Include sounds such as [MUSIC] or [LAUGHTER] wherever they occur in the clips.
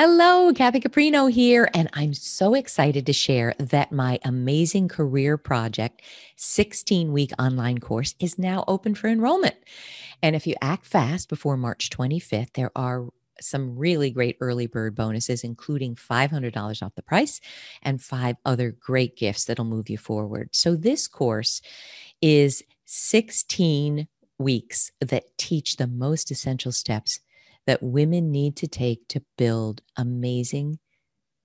Hello, Kathy Caprino here, and I'm so excited to share that my amazing career project 16 week online course is now open for enrollment. And if you act fast before March 25th, there are some really great early bird bonuses, including $500 off the price and five other great gifts that'll move you forward. So, this course is 16 weeks that teach the most essential steps that women need to take to build amazing,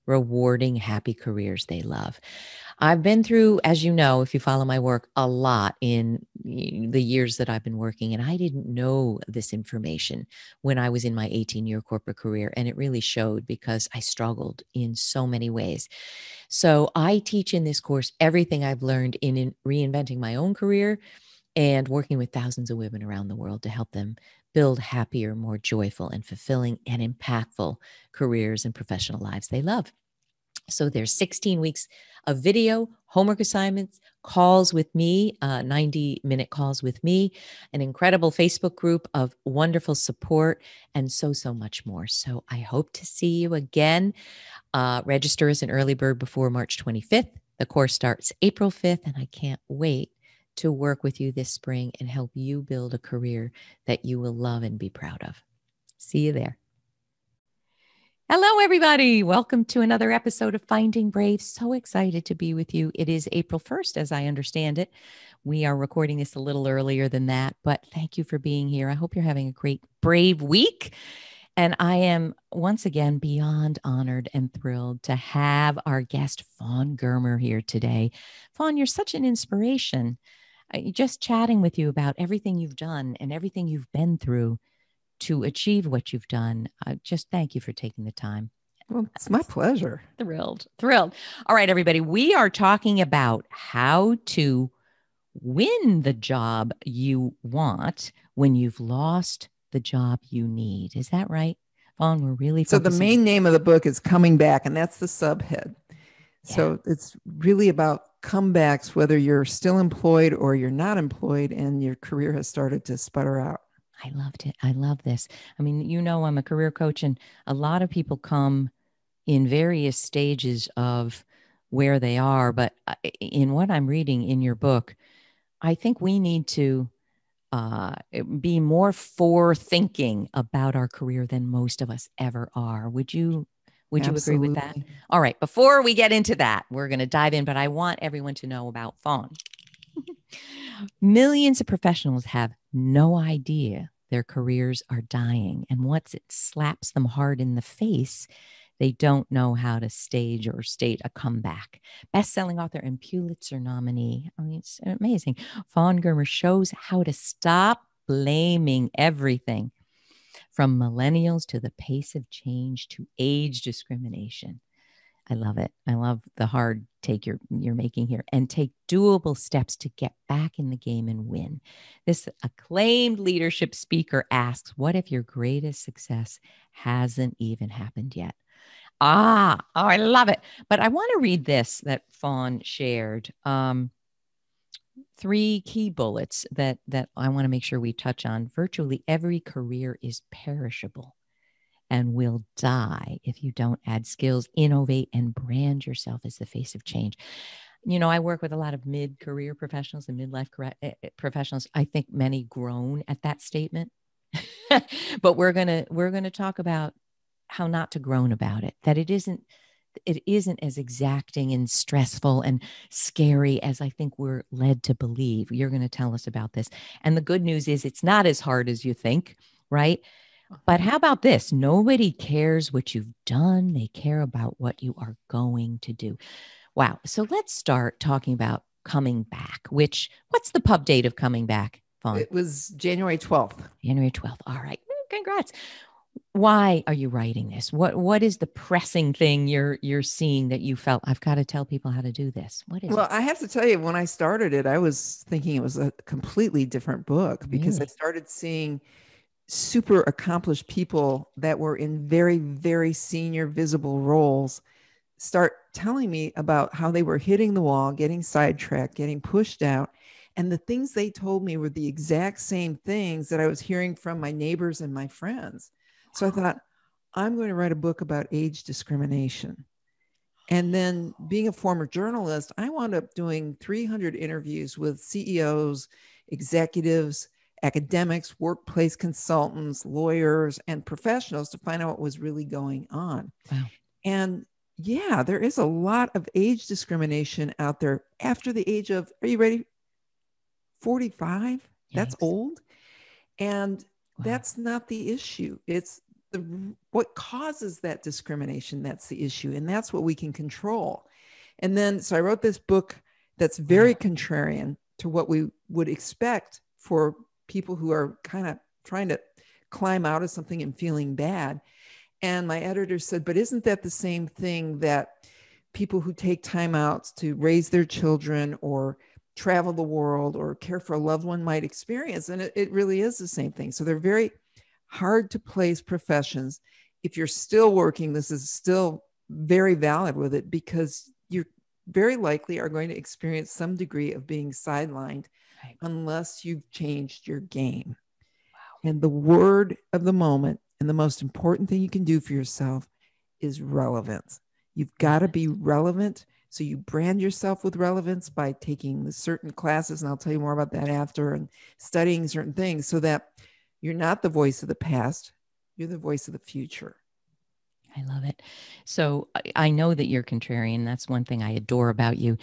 rewarding, happy careers they love. I've been through, as you know, if you follow my work, a lot in eh, the years that I've been working, and I didn't know this information when I was in my 18 year corporate career. And it really showed because I struggled in so many ways. So I teach in this course everything I've learned in, in reinventing my own career and working with thousands of women around the world to help them build happier, more joyful, and fulfilling and impactful careers and professional lives they love. So there's 16 weeks of video, homework assignments, calls with me, uh, 90 minute calls with me, an incredible Facebook group of wonderful support, and so, so much more. So I hope to see you again. Uh, register as an early bird before March 25th. The course starts April 5th, and I can't wait to work with you this spring and help you build a career that you will love and be proud of. See you there. Hello, everybody. Welcome to another episode of Finding Brave. So excited to be with you. It is April 1st, as I understand it. We are recording this a little earlier than that, but thank you for being here. I hope you're having a great, brave week. And I am once again beyond honored and thrilled to have our guest, Fawn Germer, here today. Fawn, you're such an inspiration uh, just chatting with you about everything you've done and everything you've been through to achieve what you've done. Uh, just thank you for taking the time. Well, it's my pleasure. Thrilled, thrilled. All right, everybody, we are talking about how to win the job you want when you've lost the job you need. Is that right, Vaughn? We're really focusing. so. The main name of the book is "Coming Back," and that's the subhead. Yeah. So it's really about comebacks, whether you're still employed or you're not employed and your career has started to sputter out? I loved it. I love this. I mean, you know, I'm a career coach, and a lot of people come in various stages of where they are. But in what I'm reading in your book, I think we need to uh, be more forethinking about our career than most of us ever are. Would you would Absolutely. you agree with that? All right. Before we get into that, we're going to dive in, but I want everyone to know about Fawn. [LAUGHS] Millions of professionals have no idea their careers are dying. And once it slaps them hard in the face, they don't know how to stage or state a comeback. Best-selling author and Pulitzer nominee. I mean, it's amazing. Fawn Germer shows how to stop blaming everything from millennials to the pace of change to age discrimination. I love it. I love the hard take you're you're making here and take doable steps to get back in the game and win. This acclaimed leadership speaker asks, what if your greatest success hasn't even happened yet? Ah, oh, I love it. But I want to read this that Fawn shared. Um, three key bullets that that I want to make sure we touch on. Virtually every career is perishable and will die if you don't add skills, innovate and brand yourself as the face of change. You know, I work with a lot of mid-career professionals and midlife eh, eh, professionals. I think many groan at that statement. [LAUGHS] but we're going to we're going to talk about how not to groan about it. That it isn't it isn't as exacting and stressful and scary as I think we're led to believe. You're going to tell us about this. And the good news is it's not as hard as you think, right? But uh-huh. how about this? Nobody cares what you've done, they care about what you are going to do. Wow. So let's start talking about coming back, which what's the pub date of coming back? Fawn? It was January 12th. January 12th. All right. Congrats why are you writing this? What what is the pressing thing you're you're seeing that you felt I've got to tell people how to do this? What is Well, it? I have to tell you when I started it, I was thinking it was a completely different book because really? I started seeing super accomplished people that were in very very senior visible roles start telling me about how they were hitting the wall, getting sidetracked, getting pushed out, and the things they told me were the exact same things that I was hearing from my neighbors and my friends. So I thought, I'm going to write a book about age discrimination. And then, being a former journalist, I wound up doing 300 interviews with CEOs, executives, academics, workplace consultants, lawyers, and professionals to find out what was really going on. Wow. And yeah, there is a lot of age discrimination out there after the age of, are you ready? 45? Yes. That's old. And that's not the issue. It's the, what causes that discrimination that's the issue and that's what we can control and then so i wrote this book that's very mm-hmm. contrarian to what we would expect for people who are kind of trying to climb out of something and feeling bad and my editor said but isn't that the same thing that people who take time out to raise their children or travel the world or care for a loved one might experience. And it, it really is the same thing. So they're very hard to place professions. If you're still working, this is still very valid with it because you're very likely are going to experience some degree of being sidelined right. unless you've changed your game. Wow. And the word of the moment and the most important thing you can do for yourself is relevance. You've got to be relevant so you brand yourself with relevance by taking certain classes, and I'll tell you more about that after, and studying certain things so that you're not the voice of the past, you're the voice of the future. I love it. So I know that you're contrarian. That's one thing I adore about you.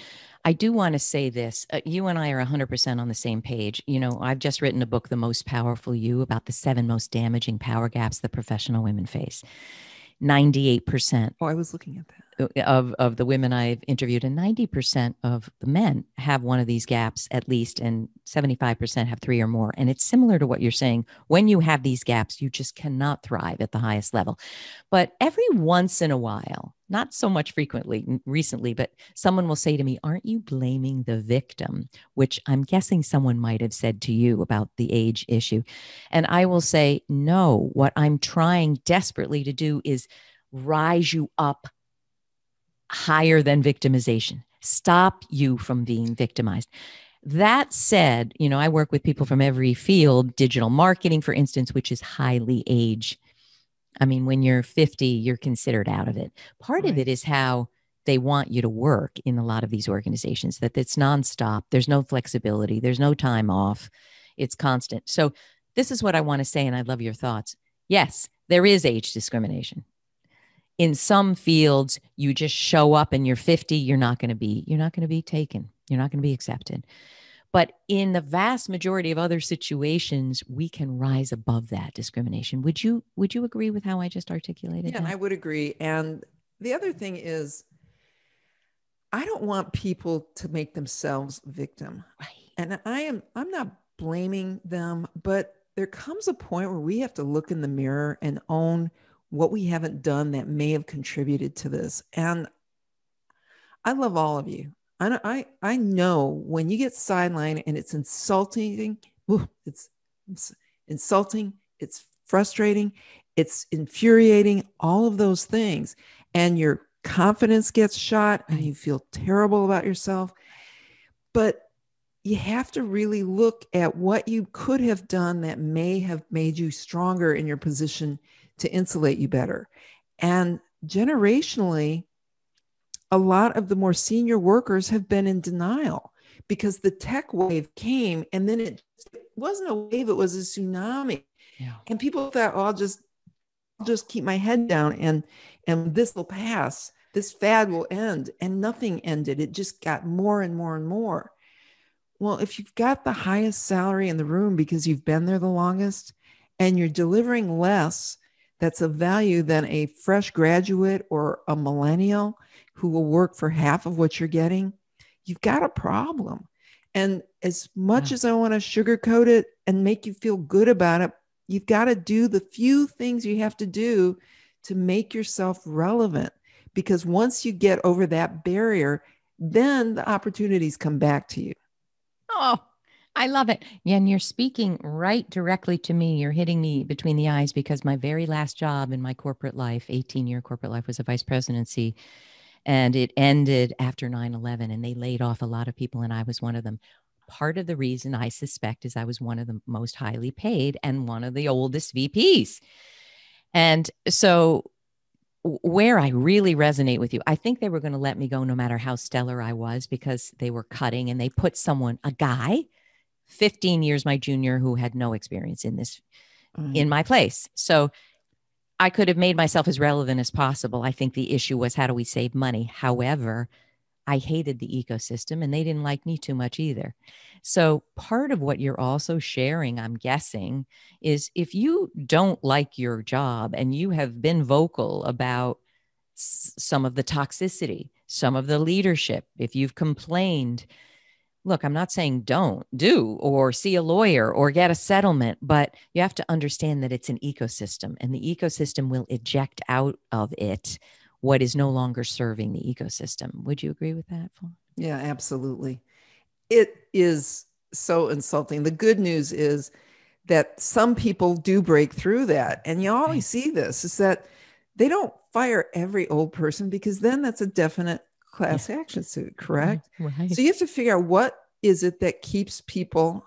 I do want to say this. Uh, you and I are 100% on the same page. You know, I've just written a book, The Most Powerful You, about the seven most damaging power gaps that professional women face. 98%. Oh, I was looking at that of, of the women I've interviewed, and 90% of the men have one of these gaps at least, and 75% have three or more. And it's similar to what you're saying. When you have these gaps, you just cannot thrive at the highest level. But every once in a while, not so much frequently recently, but someone will say to me, Aren't you blaming the victim? Which I'm guessing someone might have said to you about the age issue. And I will say, No, what I'm trying desperately to do is rise you up higher than victimization, stop you from being victimized. That said, you know, I work with people from every field, digital marketing, for instance, which is highly age. I mean, when you're 50, you're considered out of it. Part right. of it is how they want you to work in a lot of these organizations, that it's nonstop. There's no flexibility, there's no time off, it's constant. So, this is what I want to say, and I love your thoughts. Yes, there is age discrimination in some fields you just show up and you're 50 you're not going to be you're not going to be taken you're not going to be accepted but in the vast majority of other situations we can rise above that discrimination would you would you agree with how i just articulated yeah, that? i would agree and the other thing is i don't want people to make themselves victim right. and i am i'm not blaming them but there comes a point where we have to look in the mirror and own what we haven't done that may have contributed to this. And I love all of you. I I, I know when you get sidelined and it's insulting, it's, it's insulting, it's frustrating, it's infuriating, all of those things. And your confidence gets shot and you feel terrible about yourself. But you have to really look at what you could have done that may have made you stronger in your position to insulate you better. And generationally, a lot of the more senior workers have been in denial because the tech wave came and then it wasn't a wave, it was a tsunami. Yeah. And people thought, oh, I'll just I'll just keep my head down and and this will pass. This fad will end. And nothing ended. It just got more and more and more. Well, if you've got the highest salary in the room because you've been there the longest and you're delivering less that's of value than a fresh graduate or a millennial who will work for half of what you're getting, you've got a problem. And as much yeah. as I want to sugarcoat it and make you feel good about it, you've got to do the few things you have to do to make yourself relevant. Because once you get over that barrier, then the opportunities come back to you. Oh, I love it. And you're speaking right directly to me. You're hitting me between the eyes because my very last job in my corporate life, 18 year corporate life, was a vice presidency. And it ended after 9 11, and they laid off a lot of people, and I was one of them. Part of the reason I suspect is I was one of the most highly paid and one of the oldest VPs. And so where I really resonate with you, I think they were going to let me go no matter how stellar I was because they were cutting and they put someone, a guy 15 years my junior who had no experience in this mm. in my place. So I could have made myself as relevant as possible. I think the issue was how do we save money? However, I hated the ecosystem and they didn't like me too much either. So, part of what you're also sharing, I'm guessing, is if you don't like your job and you have been vocal about some of the toxicity, some of the leadership, if you've complained, look, I'm not saying don't do or see a lawyer or get a settlement, but you have to understand that it's an ecosystem and the ecosystem will eject out of it what is no longer serving the ecosystem. Would you agree with that? Paul? Yeah, absolutely. It is so insulting. The good news is that some people do break through that. And you always see this is that they don't fire every old person because then that's a definite class yeah. action suit, correct? Right. So you have to figure out what is it that keeps people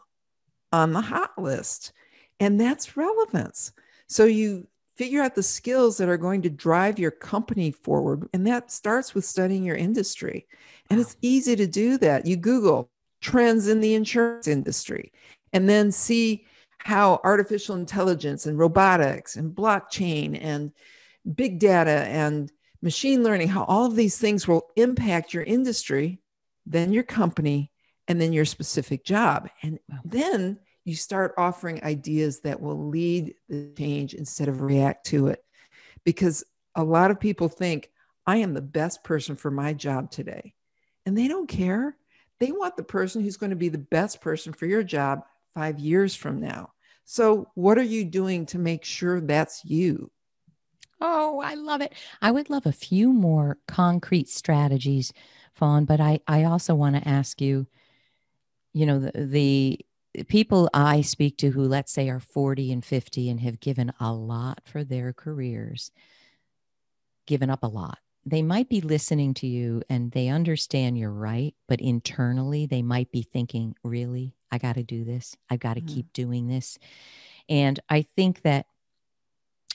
on the hot list? And that's relevance. So you figure out the skills that are going to drive your company forward. And that starts with studying your industry. And wow. it's easy to do that. You Google trends in the insurance industry and then see how artificial intelligence and robotics and blockchain and big data and machine learning, how all of these things will impact your industry, then your company, and then your specific job. And then you start offering ideas that will lead the change instead of react to it. Because a lot of people think, I am the best person for my job today. And they don't care. They want the person who's going to be the best person for your job five years from now. So, what are you doing to make sure that's you? Oh, I love it. I would love a few more concrete strategies, Fawn, but I, I also want to ask you, you know, the, the people I speak to who, let's say, are 40 and 50 and have given a lot for their careers, given up a lot. They might be listening to you and they understand you're right, but internally they might be thinking, really? I got to do this. I've got to mm-hmm. keep doing this. And I think that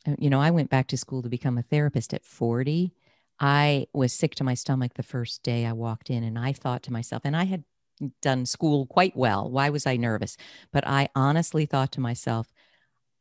uh, you know, I went back to school to become a therapist at 40. I was sick to my stomach the first day I walked in, and I thought to myself, and I had done school quite well. Why was I nervous? But I honestly thought to myself,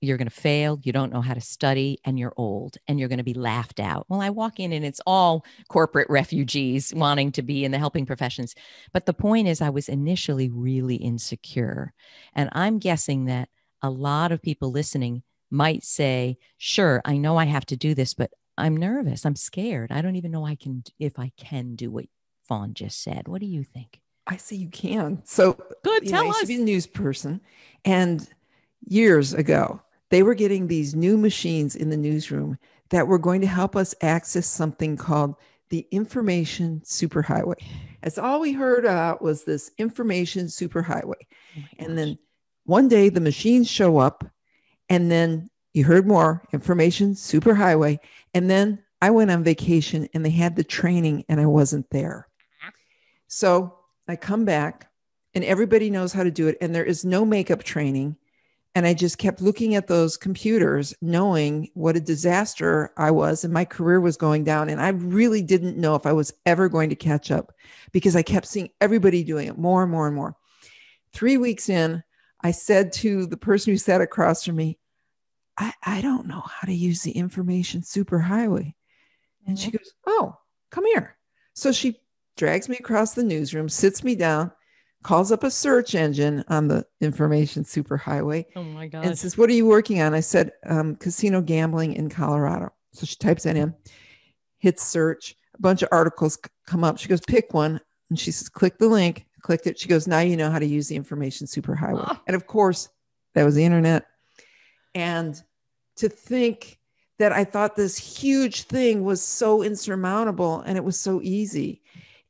you're going to fail, you don't know how to study, and you're old, and you're going to be laughed out. Well, I walk in and it's all corporate refugees wanting to be in the helping professions. But the point is, I was initially really insecure. And I'm guessing that a lot of people listening might say, Sure, I know I have to do this, but I'm nervous. I'm scared. I don't even know I can if I can do what Fawn just said. What do you think? I say you can. So good. Tell know, us. I be a news person, and years ago they were getting these new machines in the newsroom that were going to help us access something called the information superhighway. As all we heard about uh, was this information superhighway, oh and then one day the machines show up and then you heard more information superhighway. And then I went on vacation and they had the training and I wasn't there. So I come back and everybody knows how to do it. And there is no makeup training. And I just kept looking at those computers, knowing what a disaster I was and my career was going down. And I really didn't know if I was ever going to catch up because I kept seeing everybody doing it more and more and more. Three weeks in, I said to the person who sat across from me, I, I don't know how to use the information superhighway. And she goes, Oh, come here. So she drags me across the newsroom, sits me down, calls up a search engine on the information superhighway. Oh my God. And says, What are you working on? I said, um, Casino gambling in Colorado. So she types that in, hits search. A bunch of articles come up. She goes, Pick one. And she says, Click the link clicked it. She goes, Now you know how to use the information superhighway. Oh. And of course, that was the internet. And to think that I thought this huge thing was so insurmountable and it was so easy.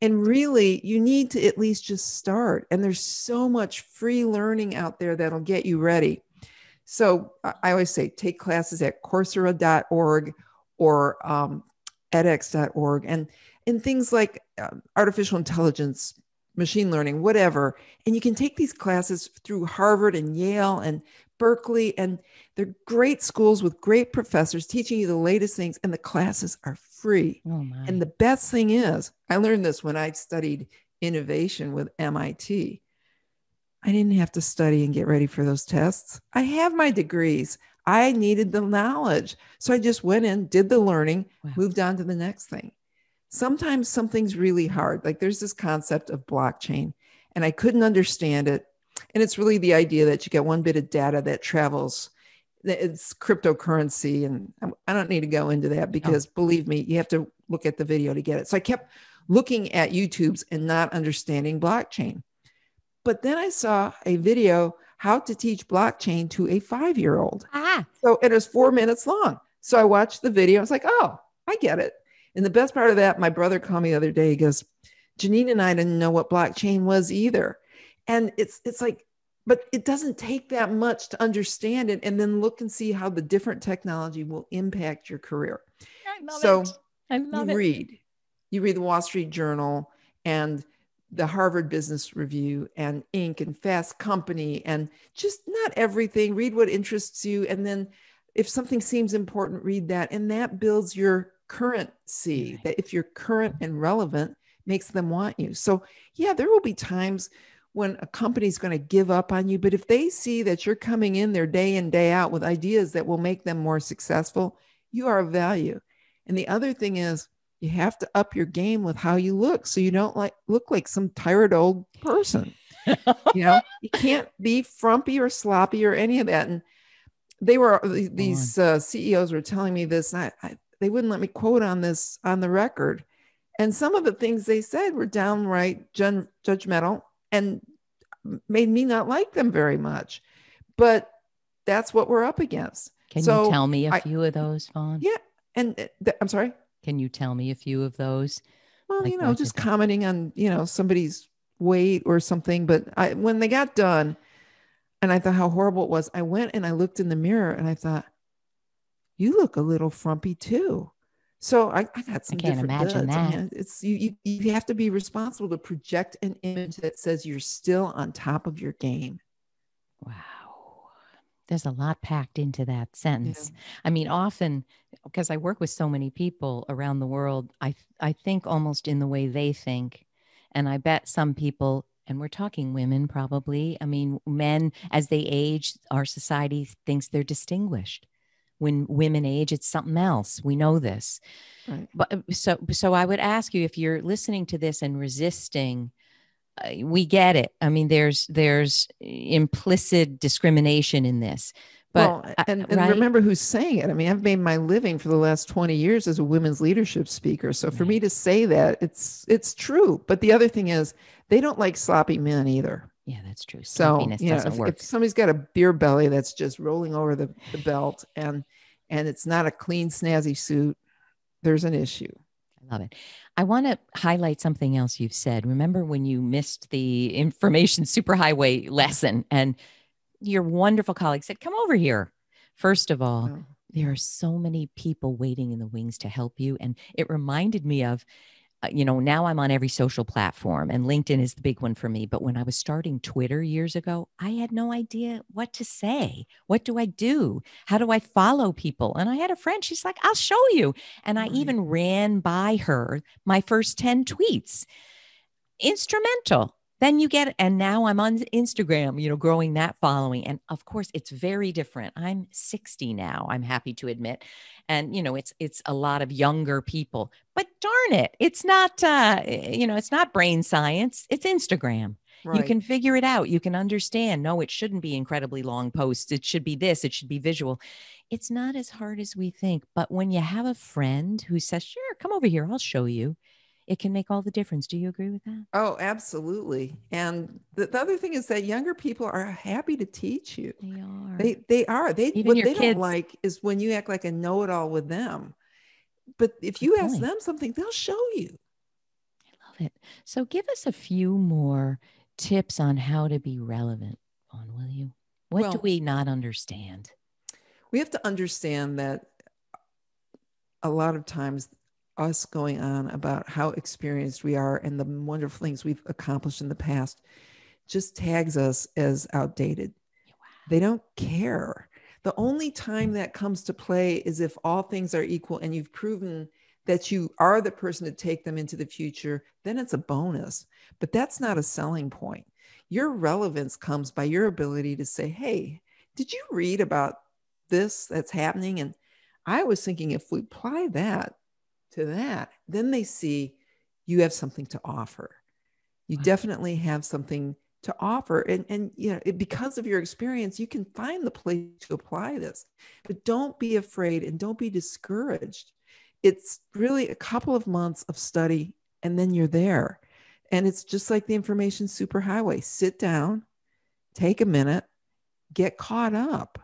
And really, you need to at least just start. And there's so much free learning out there that'll get you ready. So I always say take classes at Coursera.org or um, edX.org and, in things like um, artificial intelligence machine learning, whatever. And you can take these classes through Harvard and Yale and Berkeley, and they're great schools with great professors teaching you the latest things, and the classes are free. Oh and the best thing is, I learned this when I studied innovation with MIT. I didn't have to study and get ready for those tests. I have my degrees. I needed the knowledge. So I just went in, did the learning, wow. moved on to the next thing sometimes something's really hard. Like there's this concept of blockchain, and I couldn't understand it. And it's really the idea that you get one bit of data that travels. It's cryptocurrency, and I don't need to go into that because no. believe me, you have to look at the video to get it. So I kept looking at YouTube's and not understanding blockchain. But then I saw a video how to teach blockchain to a five year old. Ah. So it was four minutes long. So I watched the video. I was like, oh, I get it. And the best part of that, my brother called me the other day. He goes, Janine and I didn't know what blockchain was either. And it's it's like, but it doesn't take that much to understand it and then look and see how the different technology will impact your career. I love so it. I love you it. read. You read the Wall Street Journal and the Harvard Business Review and Inc. and Fast Company and just not everything. Read what interests you. And then if something seems important, read that. And that builds your currency that if you're current and relevant makes them want you. So, yeah, there will be times when a company's going to give up on you, but if they see that you're coming in there day in, day out with ideas that will make them more successful, you are of value. And the other thing is, you have to up your game with how you look so you don't like look like some tired old person. [LAUGHS] you know, you can't be frumpy or sloppy or any of that. And they were uh, these uh, CEOs were telling me this. I, I they wouldn't let me quote on this on the record. And some of the things they said were downright gen- judgmental and made me not like them very much. But that's what we're up against. Can so you tell me a I, few of those, Vaughn? Yeah. And uh, th- I'm sorry? Can you tell me a few of those? Well, like you know, just commenting on, you know, somebody's weight or something. But I, when they got done and I thought how horrible it was, I went and I looked in the mirror and I thought, you look a little frumpy too. So I, I got some. I can't imagine goods. that. I mean, it's you, you. You have to be responsible to project an image that says you're still on top of your game. Wow there's a lot packed into that sentence. Yeah. I mean, often because I work with so many people around the world, I I think almost in the way they think, and I bet some people, and we're talking women probably. I mean, men as they age, our society thinks they're distinguished when women age it's something else we know this right. but uh, so so i would ask you if you're listening to this and resisting uh, we get it i mean there's there's implicit discrimination in this but well, and, and right? remember who's saying it i mean i've made my living for the last 20 years as a women's leadership speaker so for right. me to say that it's it's true but the other thing is they don't like sloppy men either yeah, that's true. So you know, if, if, somebody's got a beer belly that's just rolling over the, the belt and and it's not a clean snazzy suit, there's an issue. I love it. I want to highlight something else you've said. Remember when you missed the information [LAUGHS] superhighway lesson and your wonderful colleague said, Come over here. First of all, oh. there are so many people waiting in the wings to help you. And it reminded me of uh, you know, now I'm on every social platform and LinkedIn is the big one for me. But when I was starting Twitter years ago, I had no idea what to say. What do I do? How do I follow people? And I had a friend, she's like, I'll show you. And I even ran by her my first 10 tweets. Instrumental. Then you get, and now I'm on Instagram, you know, growing that following. And of course, it's very different. I'm 60 now, I'm happy to admit. And, you know, it's, it's a lot of younger people, but darn it, it's not, uh, you know, it's not brain science, it's Instagram. Right. You can figure it out. You can understand. No, it shouldn't be incredibly long posts. It should be this. It should be visual. It's not as hard as we think. But when you have a friend who says, sure, come over here, I'll show you, it can make all the difference. Do you agree with that? Oh, absolutely. And the, the other thing is that younger people are happy to teach you. They are. They, they are. They, Even what they kids. don't like is when you act like a know it all with them but if Good you point. ask them something, they'll show you. I love it. So give us a few more tips on how to be relevant, on will you? What well, do we not understand? We have to understand that a lot of times us going on about how experienced we are and the wonderful things we've accomplished in the past just tags us as outdated. Wow. They don't care. The only time that comes to play is if all things are equal and you've proven that you are the person to take them into the future, then it's a bonus. But that's not a selling point. Your relevance comes by your ability to say, hey, did you read about this that's happening? And I was thinking if we apply that to that, then they see you have something to offer. You wow. definitely have something to offer and, and you know it, because of your experience you can find the place to apply this but don't be afraid and don't be discouraged it's really a couple of months of study and then you're there and it's just like the information superhighway sit down take a minute get caught up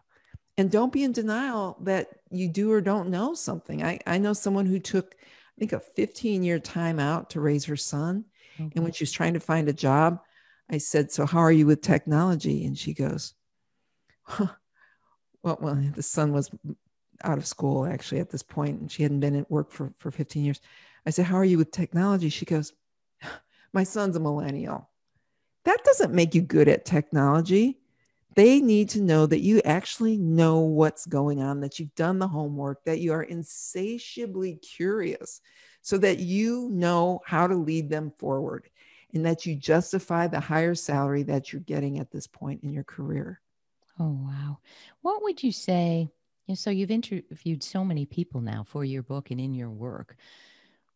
and don't be in denial that you do or don't know something i, I know someone who took i think a 15 year time out to raise her son okay. and when she was trying to find a job I said, So how are you with technology? And she goes, huh. Well, well, the son was out of school actually at this point, and she hadn't been at work for, for 15 years. I said, How are you with technology? She goes, My son's a millennial. That doesn't make you good at technology. They need to know that you actually know what's going on, that you've done the homework, that you are insatiably curious so that you know how to lead them forward. In that you justify the higher salary that you're getting at this point in your career. Oh, wow. What would you say? So, you've interviewed so many people now for your book and in your work.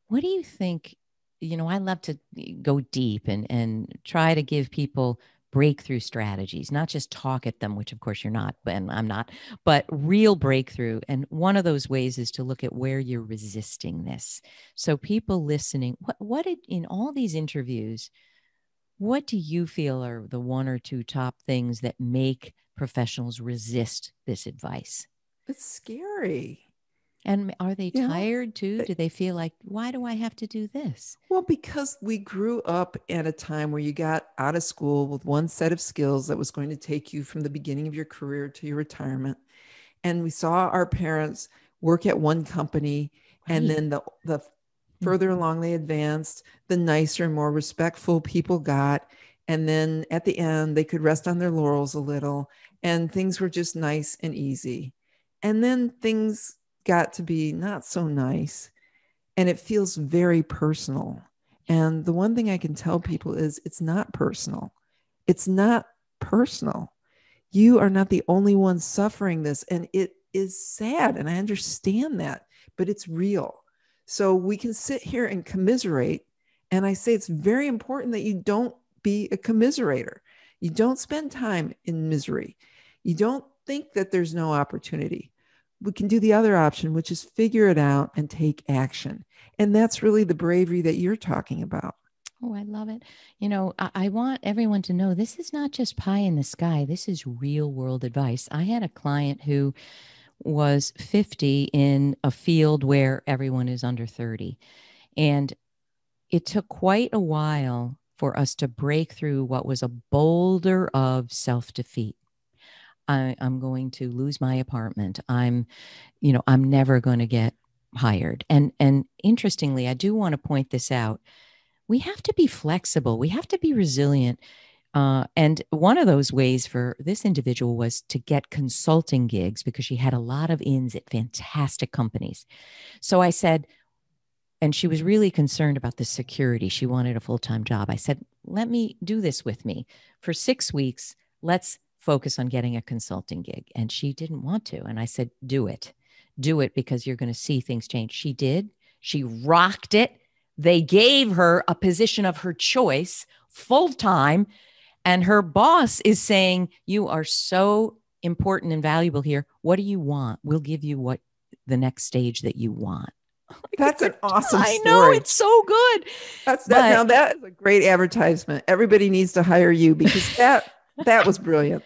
What do you think? You know, I love to go deep and, and try to give people breakthrough strategies, not just talk at them, which of course you're not, and I'm not, but real breakthrough. And one of those ways is to look at where you're resisting this. So people listening, what what did in all these interviews, what do you feel are the one or two top things that make professionals resist this advice? It's scary. And are they yeah. tired too? Do they feel like, why do I have to do this? Well, because we grew up at a time where you got out of school with one set of skills that was going to take you from the beginning of your career to your retirement. And we saw our parents work at one company right. and then the, the further mm-hmm. along they advanced, the nicer and more respectful people got. And then at the end, they could rest on their laurels a little, and things were just nice and easy. And then things got to be not so nice. And it feels very personal. And the one thing I can tell people is it's not personal. It's not personal. You are not the only one suffering this. And it is sad. And I understand that, but it's real. So we can sit here and commiserate. And I say it's very important that you don't be a commiserator. You don't spend time in misery. You don't think that there's no opportunity we can do the other option, which is figure it out and take action. And that's really the bravery that you're talking about. Oh, I love it. You know, I, I, want everyone to know this is not just pie in the sky, this is real world advice. I had a client who was 50 in a field where everyone is under 30. And it took quite a while for us to break through what was a boulder of self defeat. I, am going to lose my apartment. I'm, you know, I'm never going to get hired. And and interestingly, I do want to point this out. We have to be flexible. We have to be resilient. Uh, and one of those ways for this individual was to get consulting gigs because she had a lot of ins at fantastic companies. So I said, and she was really concerned about the security. She wanted a full time job. I said, let me do this with me for six weeks. Let's focus on getting a consulting gig. And she didn't want to. And I said, do it, do it because you're going to see things change. She did. She rocked it. They gave her a position of her choice full time. And her boss is saying, You are so important and valuable here. What do you want? We'll give you what the next stage that you want. [LAUGHS] That's an awesome story. I know it's so good. That's that, but, now that is a great advertisement. Everybody needs to hire you because that that was brilliant.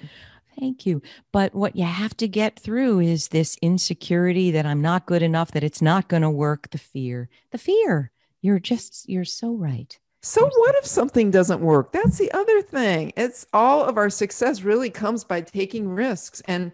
Thank you. But what you have to get through is this insecurity that I'm not good enough, that it's not going to work, the fear, the fear. You're just, you're so right. So, There's what if something doesn't work? That's the other thing. It's all of our success really comes by taking risks, and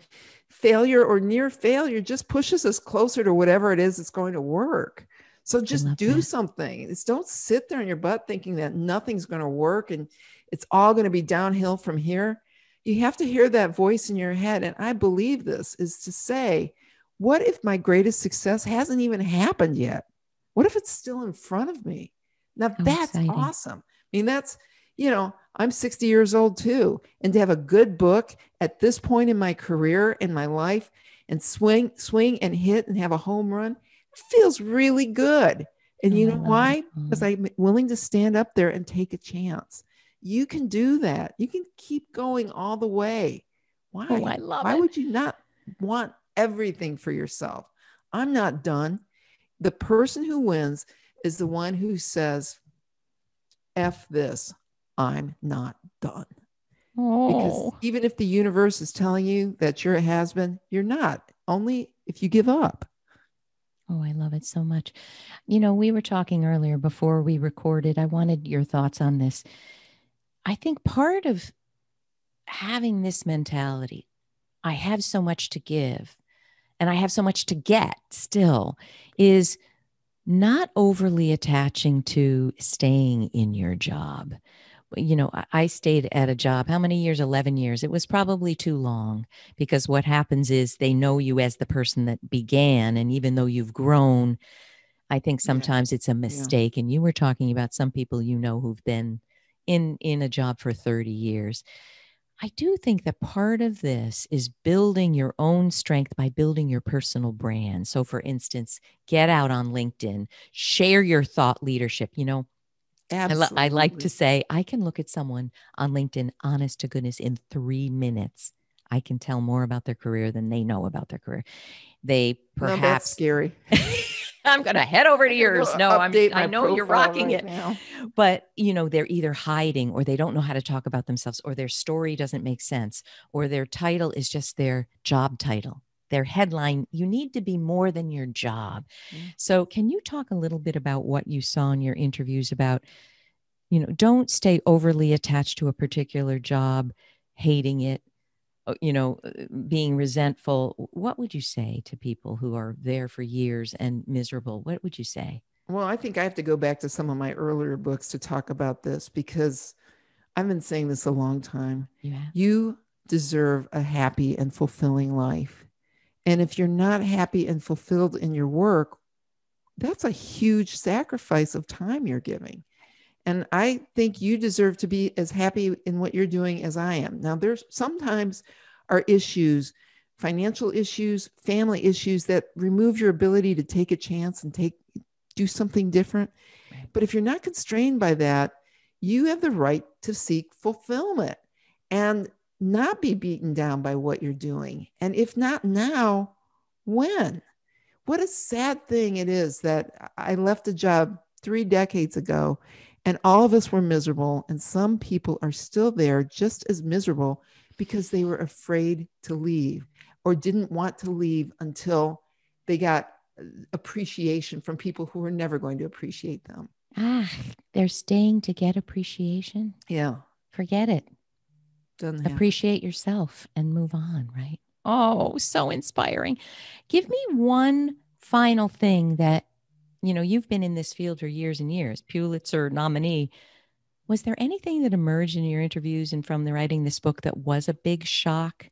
failure or near failure just pushes us closer to whatever it is that's going to work. So, just do that. something. It's, don't sit there in your butt thinking that nothing's going to work and it's all going to be downhill from here. You have to hear that voice in your head. And I believe this is to say, what if my greatest success hasn't even happened yet? What if it's still in front of me? Now that's exciting. awesome. I mean, that's, you know, I'm 60 years old too. And to have a good book at this point in my career, in my life, and swing, swing and hit and have a home run feels really good. And oh you know why? Because I'm willing to stand up there and take a chance. You can do that. You can keep going all the way. Why? Oh, I love Why it. would you not want everything for yourself? I'm not done. The person who wins is the one who says, F this, I'm not done. Oh. Because even if the universe is telling you that you're a has been, you're not, only if you give up. Oh, I love it so much. You know, we were talking earlier before we recorded. I wanted your thoughts on this I think part of having this mentality, I have so much to give and I have so much to get still, is not overly attaching to staying in your job. You know, I stayed at a job, how many years? 11 years. It was probably too long because what happens is they know you as the person that began. And even though you've grown, I think sometimes yeah. it's a mistake. Yeah. And you were talking about some people you know who've been in in a job for 30 years i do think that part of this is building your own strength by building your personal brand so for instance get out on linkedin share your thought leadership you know I, lo- I, like to say I can look at someone on LinkedIn, honest to goodness, in three minutes. I can tell more about their career than they know about their career. They perhaps no, scary. [LAUGHS] I'm going to head over to yours. No, I'm, I know you're rocking right it. Now. But, you know, they're either hiding or they don't know how to talk about themselves or their story doesn't make sense or their title is just their job title. Their headline, you need to be more than your job. Mm-hmm. So, can you talk a little bit about what you saw in your interviews about, you know, don't stay overly attached to a particular job, hating it, uh, you know, uh, being resentful, what would you say to people who are there for years and miserable? What would you say? Well, I think I have to go back to some of my earlier books to talk about this because I've been saying this a long time. Yeah. You deserve a happy and fulfilling life. And if you're not happy and fulfilled in your work, that's a huge sacrifice of time you're giving. And I think you deserve to be as happy in what you're doing as I am. Now, there's sometimes are issues, financial issues, family issues that remove your ability to take a chance and take do something different. But if you're not constrained by that, you have the right to seek fulfillment and not be beaten down by what you're doing. And if not now, when? What a sad thing it is that I left a job three decades ago and all of us were miserable. And some people are still there just as miserable because they were afraid to leave or didn't want to leave until they got uh, appreciation from people who were never going to appreciate them. Ah, they're staying to get appreciation. Yeah. Forget it. Doesn't appreciate happen. yourself and move on, right? Oh, so inspiring. Give me one final thing that you know, you've been in this field for years and years, Pulitzer nominee. Was there anything that emerged in your interviews and from the writing this book that was a big shock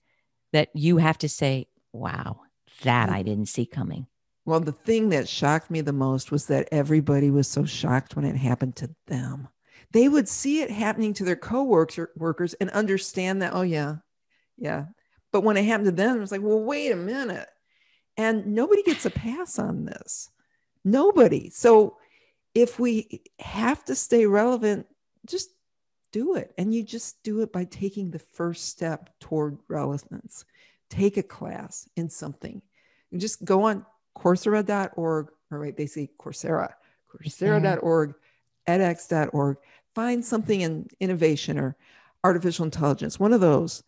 that you have to say, wow, that I didn't see coming? Well, the thing that shocked me the most was that everybody was so shocked when it happened to them. They would see it happening to their coworkers and understand that, oh, yeah, yeah. But when it happened to them, it was like, well, wait a minute. And nobody gets a pass on this. Nobody. So if we have to stay relevant, just do it. And you just do it by taking the first step toward relevance. Take a class in something. And just go on Coursera.org, or wait, they say Coursera, Coursera.org, edX.org. Find something in innovation or artificial intelligence, one of those.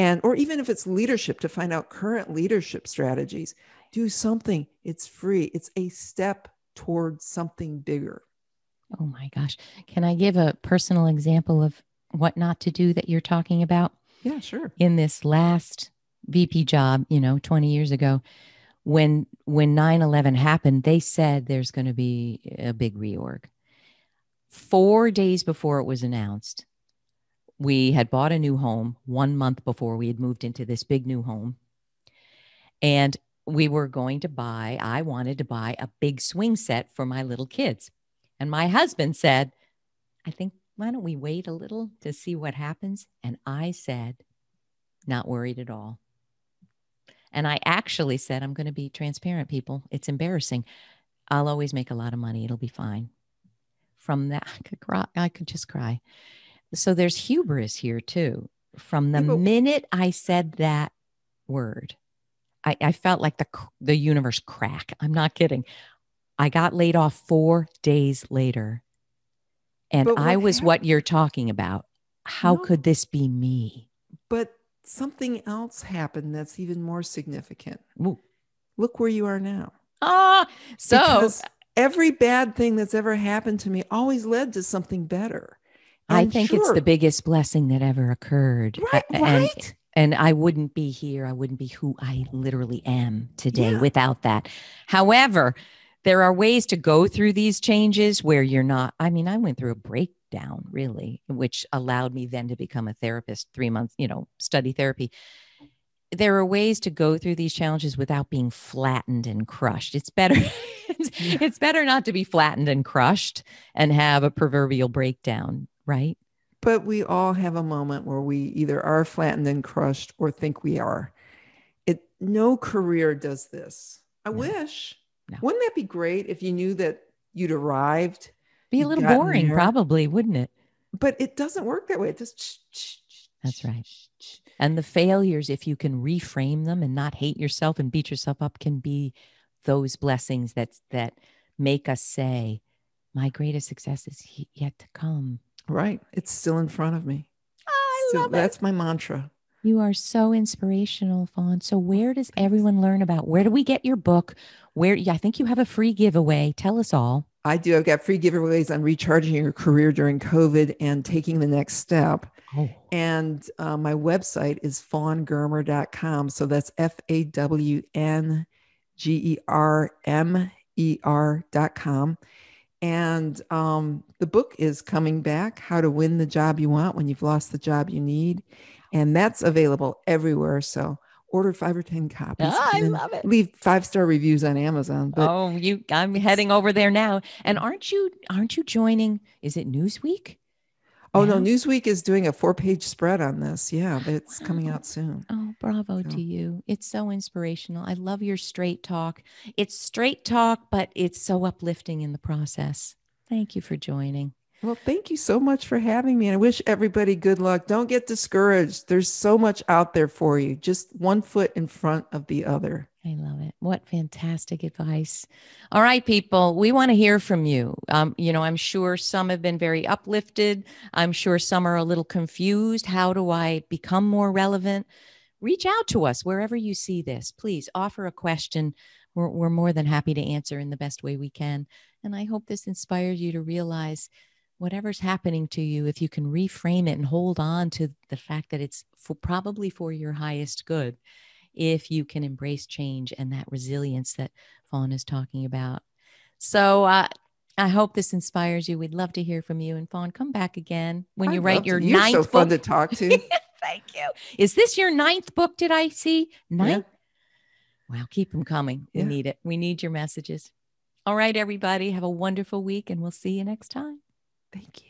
And, or even if it's leadership, to find out current leadership strategies do something. It's free, it's a step towards something bigger. Oh my gosh. Can I give a personal example of what not to do that you're talking about? Yeah, sure. In this last VP job, you know, 20 years ago, when when 9/11 happened, they said there's going to be a big reorg. 4 days before it was announced, we had bought a new home 1 month before we had moved into this big new home. And we were going to buy, I wanted to buy a big swing set for my little kids. And my husband said, I think, why don't we wait a little to see what happens? And I said, not worried at all. And I actually said, I'm going to be transparent, people. It's embarrassing. I'll always make a lot of money. It'll be fine. From that, I could cry. I could just cry. So there's hubris here, too. From the minute I said that word, I, I felt like the the universe crack. I'm not kidding. I got laid off four days later. And I was what you're talking about. How no, could this be me? But something else happened that's even more significant. Ooh. Look where you are now. Ah, so because every bad thing that's ever happened to me always led to something better. I'm i think sure. it's the biggest blessing that ever occurred. Right, right? and I wouldn't be here. I wouldn't be who I literally am today yeah. without that. However, there are ways to go through these changes where you're not. I mean, I went through a breakdown, really, which allowed me then to become a therapist, three months, you know, study therapy. There are ways to go through these challenges without being flattened and crushed. It's better. it's, [LAUGHS] [LAUGHS] yeah. it's better not to be flattened and crushed and have a proverbial breakdown, right? but we all have a moment where we either are flattened and crushed or think we are. It no career does this. I no. wish. No. Wouldn't that be great if you knew that you'd arrived? Be a little boring, there. probably, wouldn't it? But it doesn't work that way. It just. That's right. and the failures, if you can reframe them and not hate yourself and beat yourself up, can be those blessings that that make us say, "My greatest success is yet to come." Right. It's still in front of me. Oh, I still, love it. That's my mantra. You are so inspirational, Fawn. So where does everyone learn about? Where do we get your book? Where I think you have a free giveaway. Tell us all. I do. I've got free giveaways on recharging your career during COVID and taking the next step. Oh. And uh, my website is fawngermer.com. So that's F A W N G E R M E R.com. And um, the book is coming back How to Win the Job You Want When You've Lost the Job You Need. And that's available everywhere. So order five or 10 copies. Oh, I love it. Leave five star reviews on Amazon. But oh, you, I'm heading over there now. And aren't you, aren't you joining? Is it Newsweek? Oh yeah. no, Newsweek is doing a four-page spread on this. Yeah, it's wow. coming out soon. Oh, bravo so. to you. It's so inspirational. I love your straight talk. It's straight talk, but it's so uplifting in the process. Thank you for joining. Well, thank you so much for having me. And I wish everybody good luck. Don't get discouraged. There's so much out there for you, just one foot in front of the other. I love it. What fantastic advice. All right, people, we want to hear from you. Um, you know, I'm sure some have been very uplifted. I'm sure some are a little confused. How do I become more relevant? Reach out to us wherever you see this. Please offer a question. We're, we're more than happy to answer in the best way we can. And I hope this inspires you to realize whatever's happening to you, if you can reframe it and hold on to the fact that it's for, probably for your highest good, if you can embrace change and that resilience that Fawn is talking about. So uh, I hope this inspires you. We'd love to hear from you. And Fawn, come back again when I you write your you. ninth. You're so book. fun to talk to. [LAUGHS] Thank you. Is this your ninth book? Did I see ninth? Yeah. Wow, keep them coming. Yeah. We need it. We need your messages. All right, everybody, have a wonderful week, and we'll see you next time. Thank you.